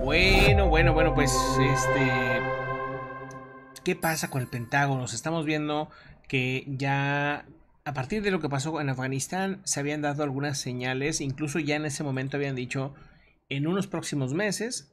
Bueno, bueno, bueno, pues este... ¿Qué pasa con el Pentágono? Estamos viendo que ya a partir de lo que pasó en Afganistán se habían dado algunas señales, incluso ya en ese momento habían dicho, en unos próximos meses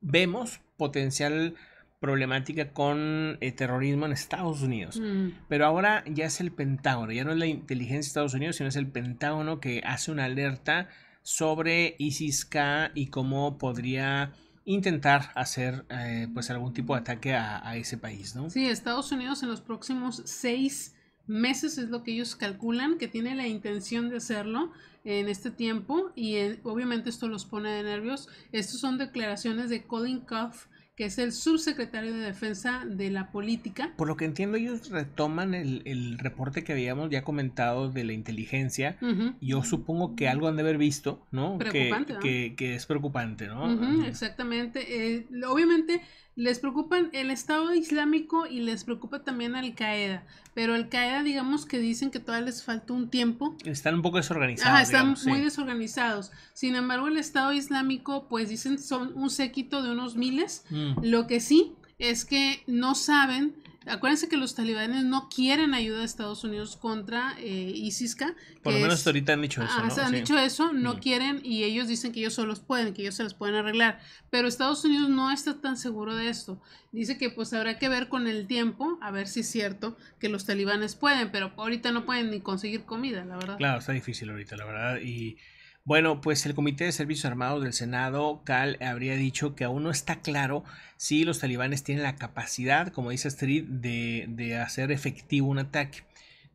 vemos potencial problemática con eh, terrorismo en Estados Unidos. Mm. Pero ahora ya es el Pentágono, ya no es la inteligencia de Estados Unidos, sino es el Pentágono que hace una alerta sobre ISIS-K y cómo podría intentar hacer eh, pues algún tipo de ataque a, ese país, ¿no? Sí, Estados Unidos en los próximos seis meses es lo que ellos calculan que tiene la intención de hacerlo en este tiempo y eh, obviamente esto los pone de nervios. Estos son declaraciones de Colin Cuff, que es el subsecretario de Defensa de la Política. Por lo que entiendo, ellos retoman el, reporte que habíamos ya comentado de la inteligencia. Yo supongo que algo han de haber visto, ¿no? que, es preocupante, ¿no? Exactamente. Eh, obviamente les preocupan el Estado Islámico y les preocupa también Al Qaeda. Pero Al Qaeda, digamos que dicen que todavía les falta un tiempo. Están un poco desorganizados. Ajá, están muy desorganizados. Sin embargo, el Estado Islámico, pues dicen son un séquito de unos miles. Mm. Lo que sí es que no saben acuérdense que los talibanes no quieren ayuda de Estados Unidos contra eh, isis Por lo menos ahorita han dicho eso. Han dicho eso, no quieren y ellos dicen que ellos solo pueden, que ellos se los pueden arreglar. Pero Estados Unidos no está tan seguro de esto. Dice que pues habrá que ver con el tiempo, a ver si es cierto que los talibanes pueden, pero ahorita no pueden ni conseguir comida, la verdad. Claro, está difícil ahorita, la verdad. Y bueno, pues el Comité de Servicios Armados del Senado, Cal, habría dicho que aún no está claro si los talibanes tienen la capacidad, como dice Street, de, de hacer efectivo un ataque.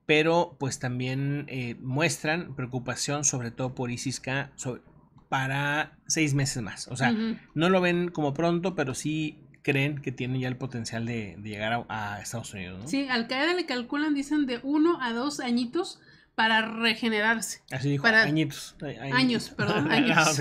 Pero pues también eh, muestran preocupación sobre todo por ISIS-K para seis meses más. O sea, no lo ven como pronto, pero sí creen que tienen ya el potencial de, llegar a, Estados Unidos. Sí, al Qaeda le calculan, dicen, de uno a dos añitos para regenerarse. Así dijo, añitos. Años, perdón, ah, años.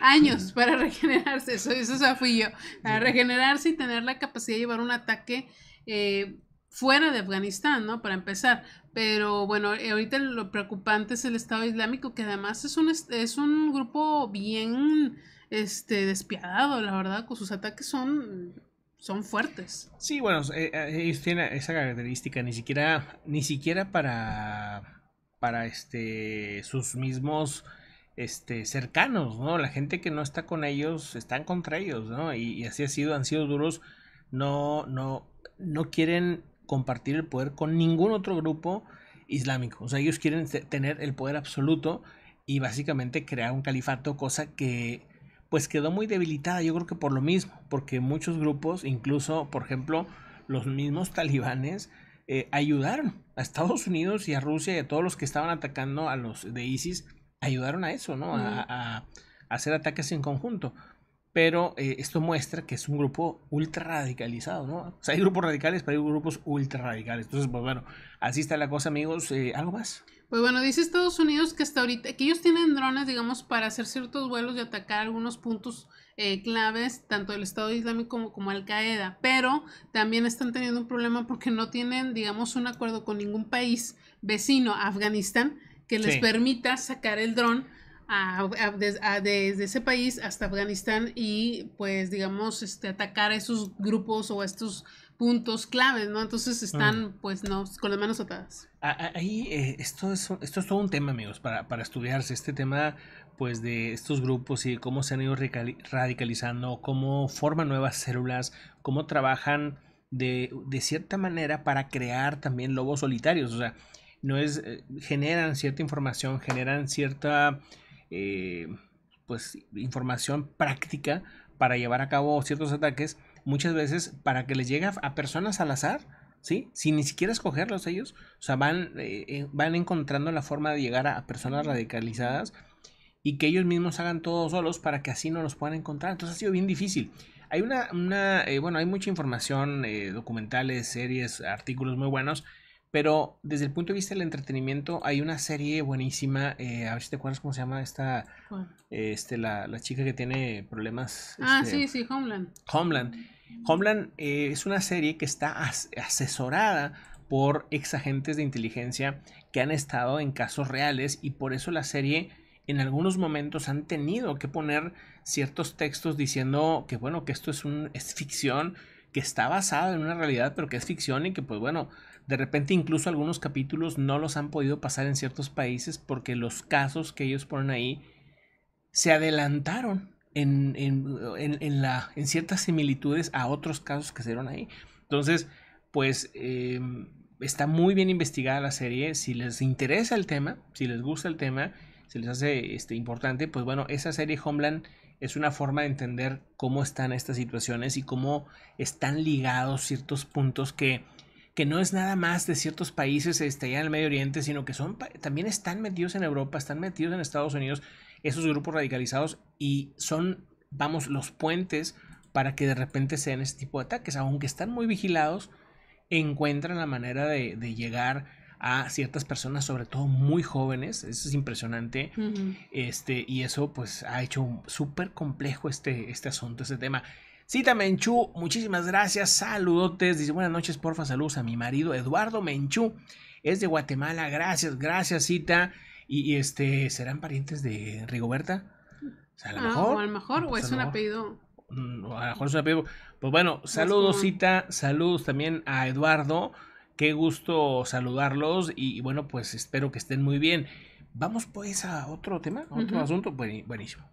años para regenerarse, eso, eso fui yo. Para regenerarse y tener la capacidad de llevar un ataque eh, fuera de Afganistán, ¿no? Para empezar. Pero bueno, eh, ahorita lo preocupante es el Estado Islámico, que además es un, es un grupo bien este, despiadado, la verdad, con sus ataques son son fuertes. Sí, bueno, eh, ellos tienen esa característica, ni siquiera, ni siquiera para para este, sus mismos este, cercanos, ¿no? La gente que no está con ellos, están contra ellos, ¿no? Y, y así ha sido, han sido duros, no, no, no quieren compartir el poder con ningún otro grupo islámico. O sea, ellos quieren tener el poder absoluto y básicamente crear un califato, cosa que pues quedó muy debilitada, yo creo que por lo mismo, porque muchos grupos, incluso, por ejemplo, los mismos talibanes, eh, ayudaron a Estados Unidos y a Rusia y a todos los que estaban atacando a los de ISIS, ayudaron a eso, ¿no? a, hacer ataques en conjunto pero eh, esto muestra que es un grupo ultra radicalizado, ¿no? O sea, hay grupos radicales, pero hay grupos ultra radicales. Entonces, pues bueno, así está la cosa, amigos. Eh, ¿Algo más? Pues bueno, dice Estados Unidos que hasta ahorita, que ellos tienen drones, digamos, para hacer ciertos vuelos y atacar algunos puntos eh, claves, tanto del Estado Islámico como, Al-Qaeda, pero también están teniendo un problema porque no tienen, digamos, un acuerdo con ningún país vecino, Afganistán, que les permita sacar el dron desde ese país hasta Afganistán y pues digamos este, atacar a esos grupos o a estos puntos claves, ¿no? Entonces están mm. pues no, con las manos atadas. Ahí eh, esto, es, esto es todo un tema amigos para, para estudiarse, este tema pues de estos grupos y cómo se han ido radicalizando, cómo forman nuevas células, cómo trabajan de, de cierta manera para crear también lobos solitarios, o sea, no es, eh, generan cierta información, generan cierta eh, pues, información práctica para llevar a cabo ciertos ataques, muchas veces para que les llegue a personas al azar, ¿sí? Sin ni siquiera escogerlos ellos, o sea, van, eh, eh, van encontrando la forma de llegar a personas radicalizadas y que ellos mismos hagan todo solos para que así no los puedan encontrar. Entonces ha sido bien difícil. Hay una, una bueno, hay mucha información, documentales, series, artículos muy buenos pero desde el punto de vista del entretenimiento, hay una serie buenísima. Eh, a ver si te acuerdas cómo se llama esta. este, la, la, chica que tiene problemas. Ah, este, sí, sí, Homeland. Homeland. Homeland eh, es una serie que está asesorada por ex agentes de inteligencia que han estado en casos reales y por eso la serie en algunos momentos han tenido que poner ciertos textos diciendo que bueno, que esto es un es ficción, que está basada en una realidad, pero que es ficción y que pues bueno, de repente incluso algunos capítulos no los han podido pasar en ciertos países porque los casos que ellos ponen ahí se adelantaron en, en, ciertas similitudes a otros casos que se dieron ahí. Entonces, pues eh, está muy bien investigada la serie. Si les interesa el tema, si les gusta el tema, si les hace este, importante, pues bueno, esa serie Homeland es una forma de entender cómo están estas situaciones y cómo están ligados ciertos puntos que que no es nada más de ciertos países este, allá en el Medio Oriente, sino que son, también están metidos en Europa, están metidos en Estados Unidos, esos grupos radicalizados y son, vamos, los puentes para que de repente sean este tipo de ataques. Aunque están muy vigilados, encuentran la manera de, llegar a ciertas personas, sobre todo muy jóvenes, eso es impresionante, este, y eso pues ha hecho súper complejo este, este asunto, este tema. Cita Menchú, muchísimas gracias, saludotes. Dice, buenas noches, porfa, saludos a mi marido Eduardo Menchú. Es de Guatemala, gracias, gracias, Cita. Y, este, ¿serán parientes de Rigoberta? Berta? a lo ah, mejor. O a lo mejor, pues, o es un apellido. Mm, a lo mejor es un apellido. Pues bueno, saludos, Cita, saludos también a Eduardo. Qué gusto saludarlos y, bueno, pues espero que estén muy bien. Vamos pues a otro tema, otro asunto. Buenísimo.